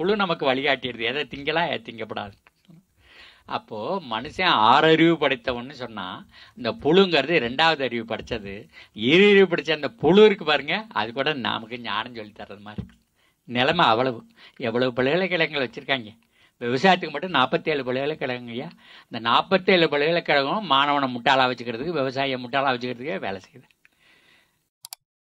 புழு நமக்கு வழிகாட்டிடுது எதை திங்கலாம் எதை திங்கப்படாது அப்போது மனுஷன் ஆறறிவு படைத்தவன்னு சொன்னால் இந்த புழுங்கிறது ரெண்டாவது அறிவு படித்தது இரு அறிவு படித்த அந்த புழு இருக்குது பாருங்கள் அது கூட நமக்கு ஞானம் சொல்லி தர்றது மாதிரி இருக்கும் நிலைமை அவ்வளவு எவ்வளவு பல்கலைக்கழகங்கள் வச்சுருக்காங்க விவசாயத்துக்கு மட்டும் நாற்பத்தேழு பல்கலைக்கழகங்க ஐயா இந்த நாற்பத்தேழு பல்கலைக்கழகம் மாணவனை முட்டாளாக வச்சுக்கிறதுக்கு விவசாயியை முட்டாளாக வச்சுக்கிறதுக்கே வேலை செய்யுது